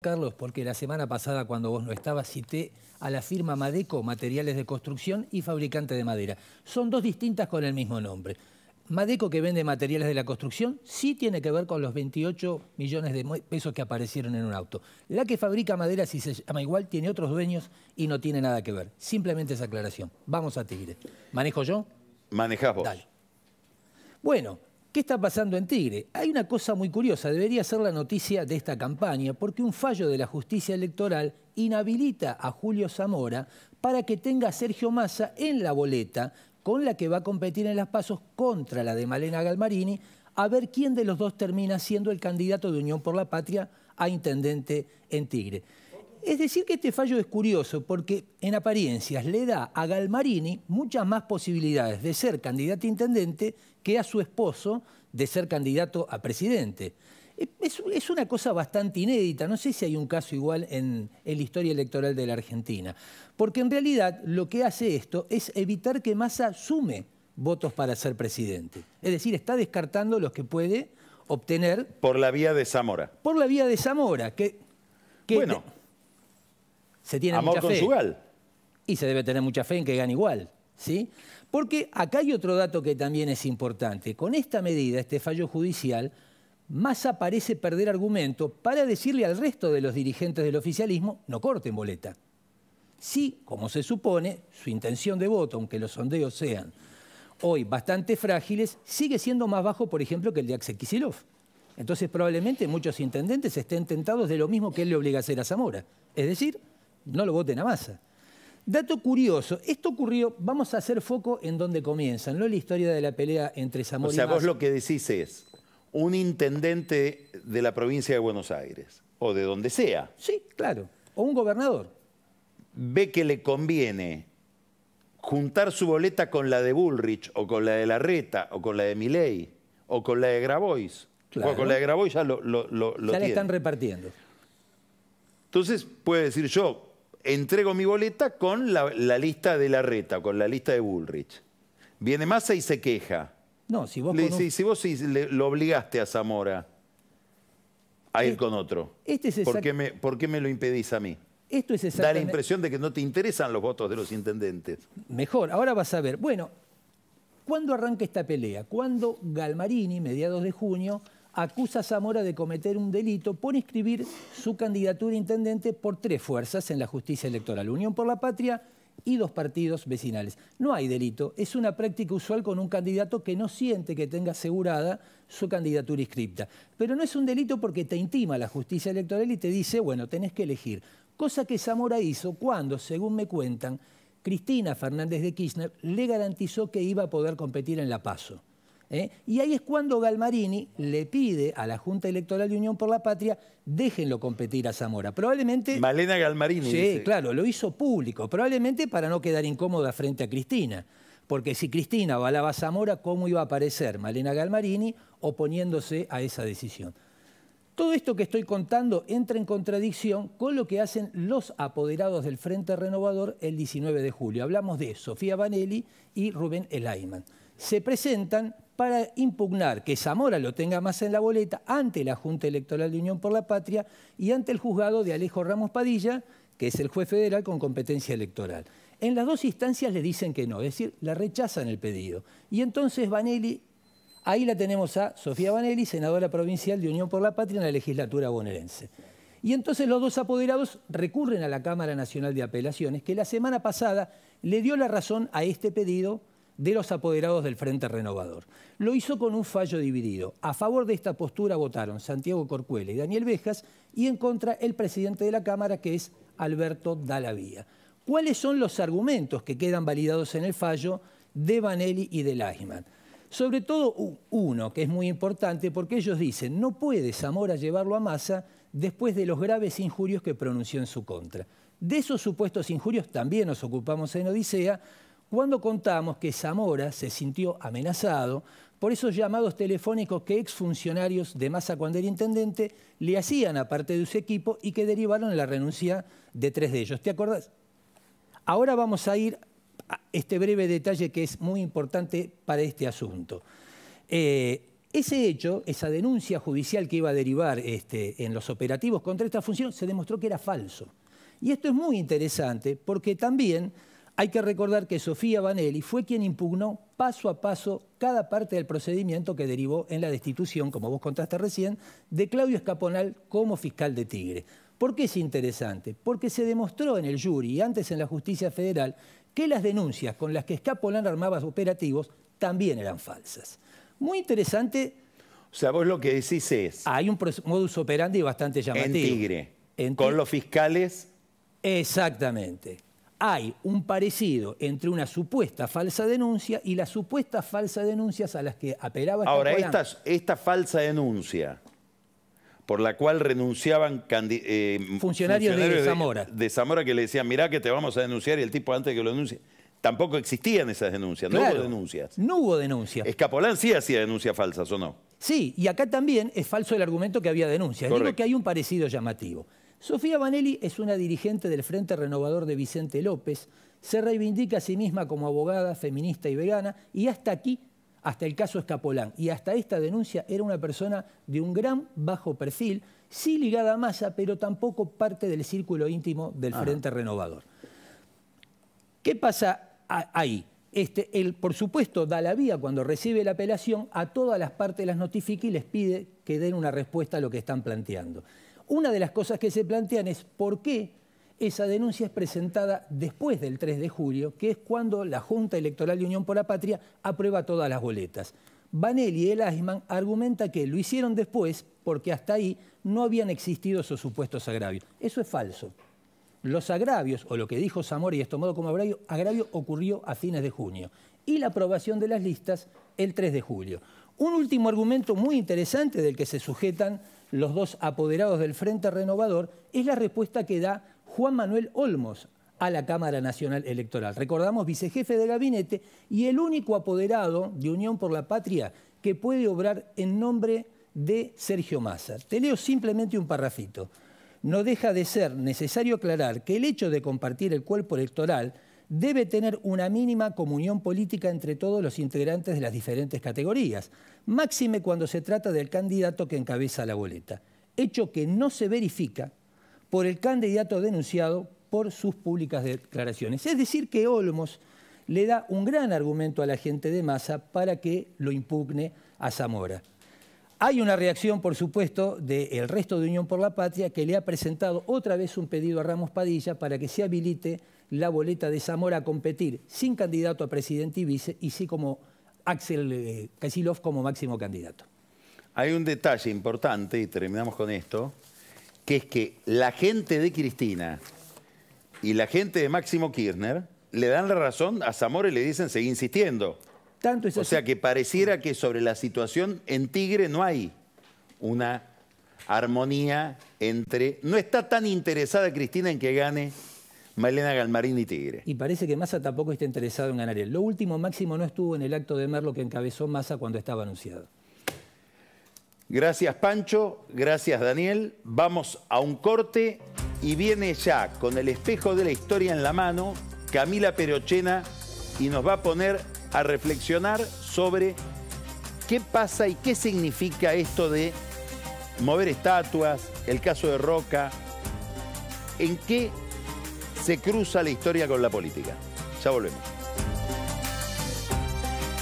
Carlos, porque la semana pasada cuando vos no estabas cité a la firma Madeco, materiales de construcción y fabricante de madera. Son dos distintas con el mismo nombre. Madeco que vende materiales de la construcción sí tiene que ver con los 28 millones de pesos que aparecieron en un auto. La que fabrica madera, si se llama igual, tiene otros dueños y no tiene nada que ver. Simplemente esa aclaración. Vamos a Tigre. ¿Manejo yo? Manejás vos. Dale. Bueno, ¿Qué está pasando en Tigre? Hay una cosa muy curiosa, debería ser la noticia de esta campaña, porque un fallo de la justicia electoral inhabilita a Julio Zamora para que tenga a Sergio Massa en la boleta con la que va a competir en las pasos contra la de Malena Galmarini, a ver quién de los dos termina siendo el candidato de Unión por la Patria a intendente en Tigre. Es decir, que este fallo es curioso porque en apariencias le da a Galmarini muchas más posibilidades de ser candidato a intendente que a su esposo de ser candidato a presidente. Es, una cosa bastante inédita, no sé si hay un caso igual en, la historia electoral de la Argentina, porque en realidad lo que hace esto es evitar que Massa sume votos para ser presidente. Es decir, está descartando los que puede obtener... Por la vía de Zamora. Por la vía de Zamora, bueno se tiene mucha fe. Y se debe tener mucha fe en que gane igual. ¿sí? Porque acá hay otro dato que también es importante. Con esta medida, este fallo judicial, más aparece perder argumento para decirle al resto de los dirigentes del oficialismo, no corten boleta. Si, como se supone, su intención de voto, aunque los sondeos sean hoy bastante frágiles, sigue siendo más bajo, por ejemplo, que el de Axel Kicillof. Entonces probablemente muchos intendentes estén tentados de lo mismo que él le obliga a hacer a Zamora, es decir, no lo voten a masa. Dato curioso, esto ocurrió, vamos a hacer foco en donde comienzan, no la historia de la pelea entre Zamora y O sea, vos lo que decís es, un intendente de la provincia de Buenos Aires, o de donde sea. Sí, claro, o un gobernador. Ve que le conviene juntar su boleta con la de Bullrich, o con la de Larreta, o con la de Miley, o con la de Grabois. O con la de Grabois ya lo, ya están repartiendo. Entonces puede decir yo, entrego mi boleta con la, lista de la reta, con la lista de Bullrich. Viene Massa y se queja. No, si vos... si, lo obligaste a Zamora a ir eh, con otro, este ¿Por, qué me, lo impedís a mí? Esto es exactamente... Da la impresión de que no te interesan los votos de los intendentes. Mejor, ahora vas a ver. Bueno, ¿cuándo arranca esta pelea? ¿Cuándo? Galmarini, mediados de junio, acusa a Zamora de cometer un delito por inscribir su candidatura a intendente por tres fuerzas en la justicia electoral, Unión por la Patria y dos partidos vecinales. No hay delito, es una práctica usual con un candidato que no siente que tenga asegurada su candidatura inscripta. Pero no es un delito porque te intima la justicia electoral y te dice, bueno, tenés que elegir. Cosa que Zamora hizo cuando, según me cuentan, Cristina Fernández de Kirchner le garantizó que iba a poder competir en La Paso. ¿eh? Y ahí es cuando Galmarini le pide a la Junta Electoral de Unión por la Patria, déjenlo competir a Zamora. Probablemente... Malena Galmarini. Sí, claro, lo hizo público, probablemente para no quedar incómoda frente a Cristina. Porque si Cristina avalaba a Zamora, ¿cómo iba a aparecer Malena Galmarini oponiéndose a esa decisión? Todo esto que estoy contando entra en contradicción con lo que hacen los apoderados del Frente Renovador el 19 de julio. Hablamos de Sofía Vanelli y Rubén Elaiman. Se presentan para impugnar que Zamora lo tenga más en la boleta ante la Junta Electoral de Unión por la Patria y ante el juzgado de Alejo Ramos Padilla, que es el juez federal con competencia electoral. En las dos instancias le dicen que no, es decir, la rechazan el pedido. Y entonces Vanelli, ahí la tenemos a Sofía Vanelli, senadora provincial de Unión por la Patria en la legislatura bonaerense. Y entonces los dos apoderados recurren a la Cámara Nacional de Apelaciones, que la semana pasada le dio la razón a este pedido de los apoderados del Frente Renovador. Lo hizo con un fallo dividido. A favor de esta postura votaron Santiago Corcuela y Daniel Vejas y en contra el presidente de la Cámara, que es Alberto Dalavía. ¿Cuáles son los argumentos que quedan validados en el fallo de Vanelli y de Lajman? Sobre todo uno, que es muy importante, porque ellos dicen, no puede Zamora llevarlo a masa después de los graves injurios que pronunció en su contra. De esos supuestos injurios también nos ocupamos en Odisea, cuando contamos que Zamora se sintió amenazado por esos llamados telefónicos que exfuncionarios de Massa cuando era intendente le hacían a parte de su equipo y que derivaron en la renuncia de tres de ellos. ¿Te acordás? Ahora vamos a ir a este breve detalle que es muy importante para este asunto. Eh, ese hecho, esa denuncia judicial que iba a derivar este, en los operativos contra esta función, se demostró que era falso. Y esto es muy interesante porque también hay que recordar que Sofía Vanelli fue quien impugnó paso a paso cada parte del procedimiento que derivó en la destitución, como vos contaste recién, de Claudio Escaponal como fiscal de Tigre. ¿Por qué es interesante? Porque se demostró en el jury y antes en la justicia federal que las denuncias con las que Escaponal armaba operativos también eran falsas. Muy interesante. O sea, vos lo que decís es... Hay un modus operandi bastante llamativo. Tigre, en tigre. con los fiscales... Exactamente hay un parecido entre una supuesta falsa denuncia y las supuestas falsas denuncias a las que apelaba... Ahora, esta, falsa denuncia por la cual renunciaban eh, funcionarios, de, Zamora. De, Zamora que le decían, mirá que te vamos a denunciar y el tipo antes que lo denuncie. Tampoco existían esas denuncias, no hubo denuncias. No hubo denuncias. Escapolán sí hacía denuncias falsas, ¿o no? Sí, y acá también es falso el argumento que había denuncias. Yo Digo que hay un parecido llamativo. Sofía Vanelli es una dirigente del Frente Renovador de Vicente López, se reivindica a sí misma como abogada, feminista y vegana, y hasta aquí, hasta el caso Escapolán, y hasta esta denuncia era una persona de un gran bajo perfil, sí ligada a masa, pero tampoco parte del círculo íntimo del ah. Frente Renovador. ¿Qué pasa ahí? él, este, por supuesto, da la vía cuando recibe la apelación, a todas las partes las notifica y les pide que den una respuesta a lo que están planteando. Una de las cosas que se plantean es por qué esa denuncia es presentada después del 3 de julio, que es cuando la Junta Electoral de Unión por la Patria aprueba todas las boletas. Vanelli y el Asman argumenta que lo hicieron después porque hasta ahí no habían existido esos supuestos agravios. Eso es falso. Los agravios, o lo que dijo Zamora y esto modo como agravio, agravio ocurrió a fines de junio. Y la aprobación de las listas el 3 de julio. Un último argumento muy interesante del que se sujetan los dos apoderados del Frente Renovador, es la respuesta que da Juan Manuel Olmos a la Cámara Nacional Electoral. Recordamos, vicejefe de gabinete y el único apoderado de Unión por la Patria que puede obrar en nombre de Sergio Massa. Te leo simplemente un parrafito. No deja de ser necesario aclarar que el hecho de compartir el cuerpo electoral debe tener una mínima comunión política entre todos los integrantes de las diferentes categorías, máxime cuando se trata del candidato que encabeza la boleta, hecho que no se verifica por el candidato denunciado por sus públicas declaraciones. Es decir, que Olmos le da un gran argumento a la gente de masa para que lo impugne a Zamora. Hay una reacción, por supuesto, del resto de Unión por la Patria que le ha presentado otra vez un pedido a Ramos Padilla para que se habilite la boleta de Zamora a competir sin candidato a presidente y vice y sí como Axel eh, Kacilov como máximo candidato. Hay un detalle importante, y terminamos con esto, que es que la gente de Cristina y la gente de Máximo Kirchner le dan la razón a Zamora y le dicen, seguir insistiendo. O sea que pareciera que sobre la situación en Tigre no hay una armonía entre... No está tan interesada Cristina en que gane Malena Galmarín y Tigre. Y parece que Massa tampoco está interesado en ganar él. Lo último máximo no estuvo en el acto de Merlo que encabezó Massa cuando estaba anunciado. Gracias Pancho, gracias Daniel. Vamos a un corte y viene ya con el espejo de la historia en la mano Camila Perochena y nos va a poner a reflexionar sobre qué pasa y qué significa esto de mover estatuas, el caso de Roca, en qué se cruza la historia con la política. Ya volvemos.